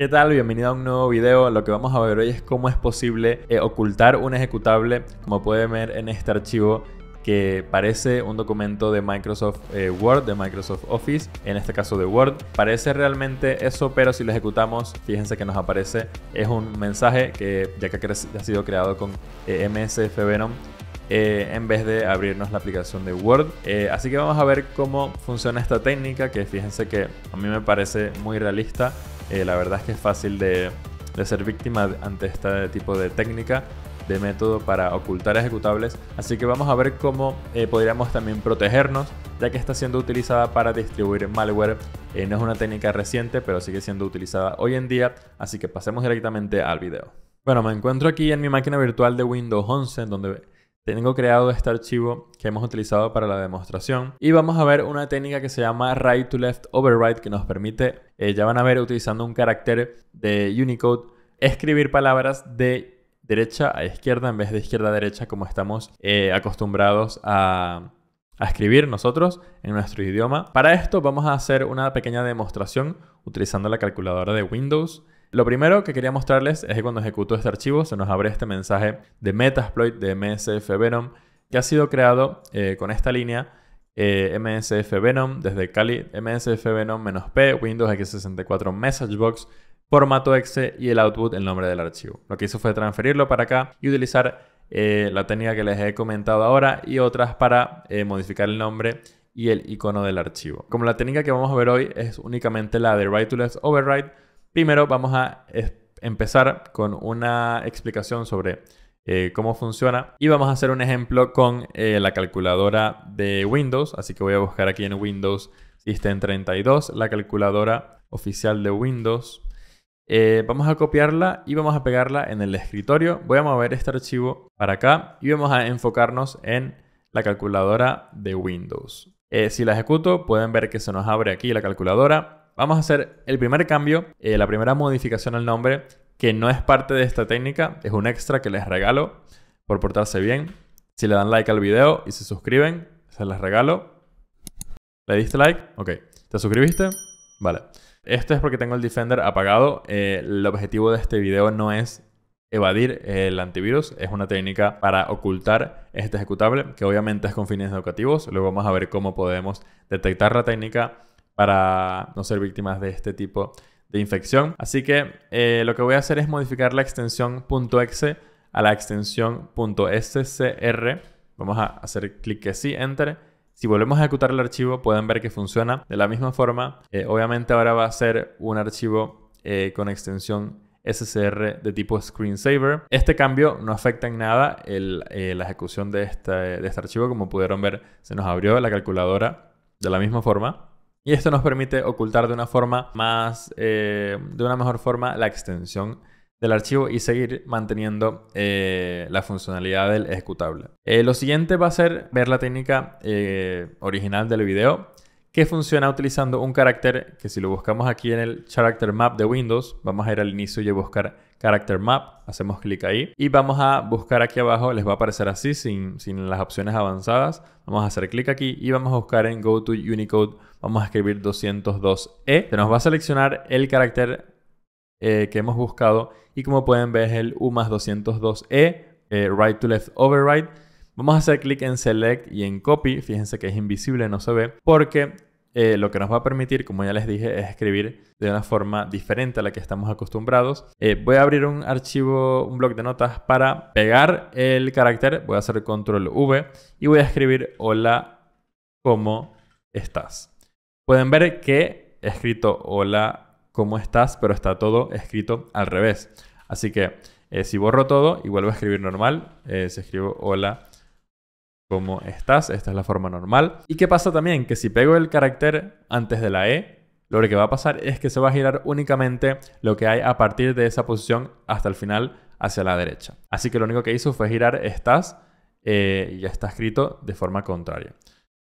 ¿Qué tal? Bienvenido a un nuevo video. Lo que vamos a ver hoy es cómo es posible eh, ocultar un ejecutable, como pueden ver en este archivo que parece un documento de Microsoft eh, Word, de Microsoft Office, en este caso de Word. Parece realmente eso, pero si lo ejecutamos, fíjense que nos aparece, es un mensaje que ya que ha sido creado con eh, MSF MS Venom, en vez de abrirnos la aplicación de Word. así que vamos a ver cómo funciona esta técnica, que fíjense que a mí me parece muy realista eh, la verdad es que es fácil de, ser víctima ante este tipo de técnica de método para ocultar ejecutables, así que vamos a ver cómo eh, podríamos también protegernos, ya que está siendo utilizada para distribuir malware. Eh, no es una técnica reciente, pero sigue siendo utilizada hoy en día, así que pasemos directamente al video. Bueno, me encuentro aquí en mi máquina virtual de Windows 11, donde tengo creado este archivo que hemos utilizado para la demostración y vamos a ver una técnica que se llama right to left override que nos permite, eh, ya van a ver utilizando un carácter de Unicode, escribir palabras de derecha a izquierda en vez de izquierda a derecha como estamos eh, acostumbrados a escribir nosotros en nuestro idioma. Para esto vamos a hacer una pequeña demostración utilizando la calculadora de Windows. Lo primero que quería mostrarles es que cuando ejecuto este archivo se nos abre este mensaje de Metasploit de MSF Venom que ha sido creado eh, con esta línea eh, MSF Venom desde Kali, MSF Venom-P Windows X64 messagebox, formato exe y el output el nombre del archivo. Lo que hizo fue transferirlo para acá y utilizar eh, la técnica que les he comentado ahora y otras para modificar el nombre y el icono del archivo. Como la técnica que vamos a ver hoy es únicamente la de write to left override, Primero vamos a empezar con una explicación sobre eh, cómo funciona y vamos a hacer un ejemplo con eh, la calculadora de Windows. Así que voy a buscar aquí en Windows System 32 la calculadora oficial de Windows. Eh, vamos a copiarla y vamos a pegarla en el escritorio. Voy a mover este archivo para acá y vamos a enfocarnos en la calculadora de Windows. si la ejecuto, pueden ver que se nos abre aquí la calculadora. Vamos a hacer el primer cambio, eh, la primera modificación al nombre, que no es parte de esta técnica, es un extra que les regalo por portarse bien. Si le dan like al video y se suscriben, se les regalo. ¿Le diste like? Ok. ¿Te suscribiste? Vale. Esto es porque tengo el Defender apagado. Eh, el objetivo de este video no es evadir el antivirus. Es una técnica para ocultar este ejecutable, que obviamente es con fines educativos. Luego vamos a ver cómo podemos detectar la técnica para no ser víctimas de este tipo de infección. Así que eh, lo que voy a hacer es modificar la extensión .exe a la extensión .scr. Vamos a hacer clic que sí, enter. Si volvemos a ejecutar el archivo pueden ver que funciona de la misma forma. Eh, obviamente ahora va a ser un archivo eh, con extensión SCR de tipo screensaver. Este cambio no afecta en nada la ejecución de este, de este archivo. Como pudieron ver, se nos abrió la calculadora de la misma forma. Y esto nos permite ocultar de una forma más, eh, de una mejor forma la extensión del archivo y seguir manteniendo eh, la funcionalidad del ejecutable. Eh, lo siguiente va a ser ver la técnica original del video que funciona utilizando un carácter que si lo buscamos aquí en el character map de Windows, vamos a ir al inicio y buscar character map, hacemos clic ahí y vamos a buscar aquí abajo, les va a aparecer así sin, sin las opciones avanzadas, vamos a hacer clic aquí y vamos a buscar en go to Unicode Vamos a escribir 202E. Se nos va a seleccionar el carácter eh, que hemos buscado y como pueden ver es el U más 202E, eh, right to left override. Vamos a hacer clic en select y en copy. Fíjense que es invisible, no se ve, porque eh, lo que nos va a permitir, como ya les dije, es escribir de una forma diferente a la que estamos acostumbrados. voy a abrir un archivo, un bloc de notas para pegar el carácter. Voy a hacer control V y voy a escribir hola, ¿cómo estás? pueden ver que he escrito hola, ¿cómo estás? Pero está todo escrito al revés. Así que eh, si borro todo y vuelvo a escribir normal, se eh, si escribo hola, ¿cómo estás? Esta es la forma normal. ¿Y qué pasa también? Que si pego el carácter antes de la E, lo que va a pasar es que se va a girar únicamente lo que hay a partir de esa posición hasta el final hacia la derecha. Así que lo único que hizo fue girar estás eh, y ya está escrito de forma contraria.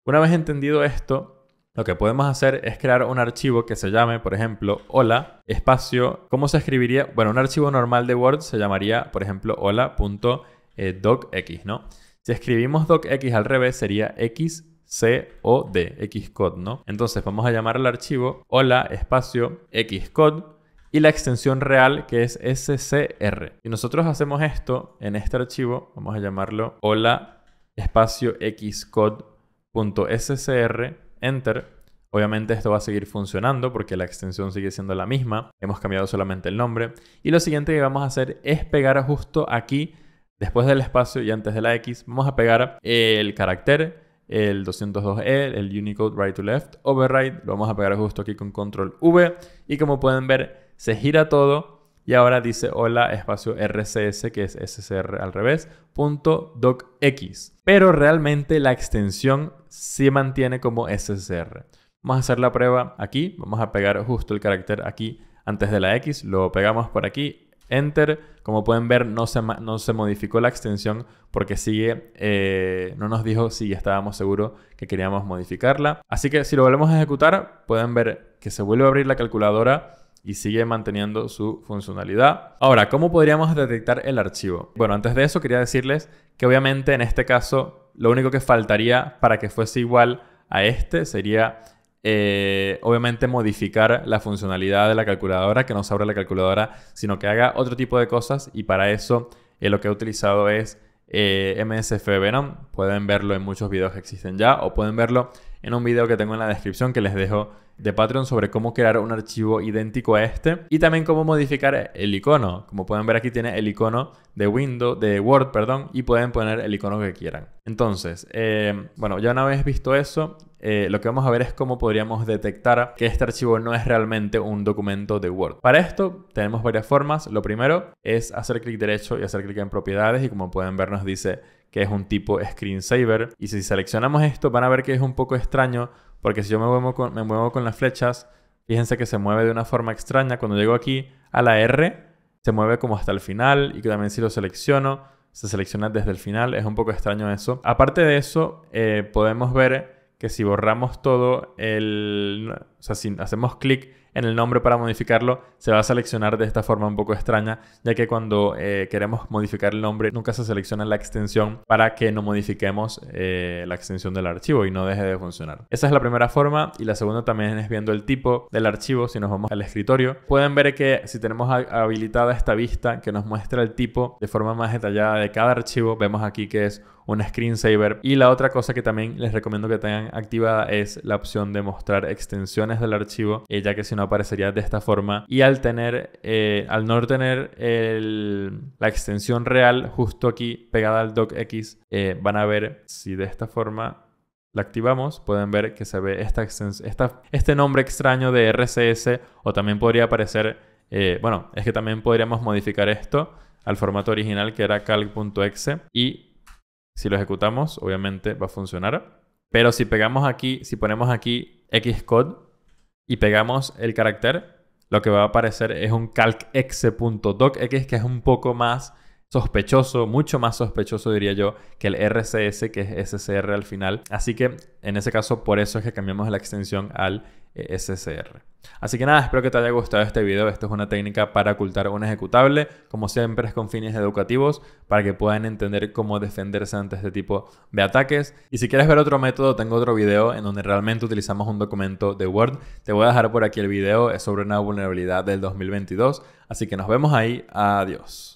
Una vez entendido esto, lo que podemos hacer es crear un archivo que se llame, por ejemplo, hola, espacio, ¿cómo se escribiría? Bueno, un archivo normal de Word se llamaría, por ejemplo, hola.docx, ¿no? Si escribimos docx al revés sería xcod, Xcode, ¿no? Entonces vamos a llamar al archivo hola espacio Xcode y la extensión real que es SCR. Y nosotros hacemos esto en este archivo, vamos a llamarlo hola espacio Xcode.scr Enter. Obviamente esto va a seguir funcionando porque la extensión sigue siendo la misma. Hemos cambiado solamente el nombre. Y lo siguiente que vamos a hacer es pegar justo aquí, después del espacio y antes de la X, vamos a pegar el carácter, el 202E, el Unicode Right to Left, Override. Lo vamos a pegar justo aquí con Control V. Y como pueden ver, se gira todo y ahora dice hola espacio RCS, que es SSR al revés, punto X. Pero realmente la extensión se mantiene como SSR. Vamos a hacer la prueba aquí. Vamos a pegar justo el carácter aquí antes de la X. Lo pegamos por aquí. Enter. Como pueden ver, no se, no se modificó la extensión porque sigue, eh, no nos dijo si estábamos seguros que queríamos modificarla. Así que si lo volvemos a ejecutar, pueden ver que se vuelve a abrir la calculadora y sigue manteniendo su funcionalidad. Ahora, ¿cómo podríamos detectar el archivo? Bueno, antes de eso quería decirles que obviamente en este caso lo único que faltaría para que fuese igual a este sería eh, obviamente modificar la funcionalidad de la calculadora, que no se abra la calculadora, sino que haga otro tipo de cosas y para eso eh, lo que he utilizado es eh, MSF Venom. Pueden verlo en muchos videos que existen ya o pueden verlo en un video que tengo en la descripción que les dejo de Patreon sobre cómo crear un archivo idéntico a este y también cómo modificar el icono. Como pueden ver aquí tiene el icono de Windows, de Word, perdón, y pueden poner el icono que quieran. Entonces, eh, bueno, ya una vez visto eso, eh, lo que vamos a ver es cómo podríamos detectar que este archivo no es realmente un documento de Word. Para esto tenemos varias formas. Lo primero es hacer clic derecho y hacer clic en propiedades y como pueden ver nos dice que es un tipo screensaver. Y si seleccionamos esto van a ver que es un poco extraño porque si yo me muevo con, me muevo con las flechas, fíjense que se mueve de una forma extraña. Cuando llego aquí a la R, se mueve como hasta el final y que también si lo selecciono, se selecciona desde el final. Es un poco extraño eso. Aparte de eso, eh, podemos ver que si borramos todo el... O sea, si hacemos clic en el nombre para modificarlo se va a seleccionar de esta forma un poco extraña, ya que cuando eh, queremos modificar el nombre nunca se selecciona la extensión para que no modifiquemos eh, la extensión del archivo y no deje de funcionar. Esa es la primera forma y la segunda también es viendo el tipo del archivo. Si nos vamos al escritorio, pueden ver que si tenemos habilitada esta vista que nos muestra el tipo de forma más detallada de cada archivo, vemos aquí que es un screensaver. Y la otra cosa que también les recomiendo que tengan activada es la opción de mostrar extensiones del archivo, eh, ya que si no aparecería de esta forma. Y al tener, eh, al no tener la extensión real justo aquí pegada al docx, eh, van a ver si de esta forma la activamos, pueden ver que se ve esta, este nombre extraño de RCS o también podría aparecer, eh, bueno, es que también podríamos modificar esto al formato original que era calc.exe y si lo ejecutamos obviamente va a funcionar. Pero si pegamos aquí, si ponemos aquí Xcode, y pegamos el carácter, lo que va a aparecer es un calcx.docx que es un poco más sospechoso, mucho más sospechoso diría yo que el RCS que es SCR al final. Así que en ese caso por eso es que cambiamos la extensión al e SSR. Así que nada, espero que te haya gustado este video. Esto es una técnica para ocultar un ejecutable. Como siempre es con fines educativos para que puedan entender cómo defenderse ante este tipo de ataques. Y si quieres ver otro método, tengo otro video en donde realmente utilizamos un documento de Word. Te voy a dejar por aquí el video. Es sobre una vulnerabilidad del 2022. Así que nos vemos ahí. Adiós.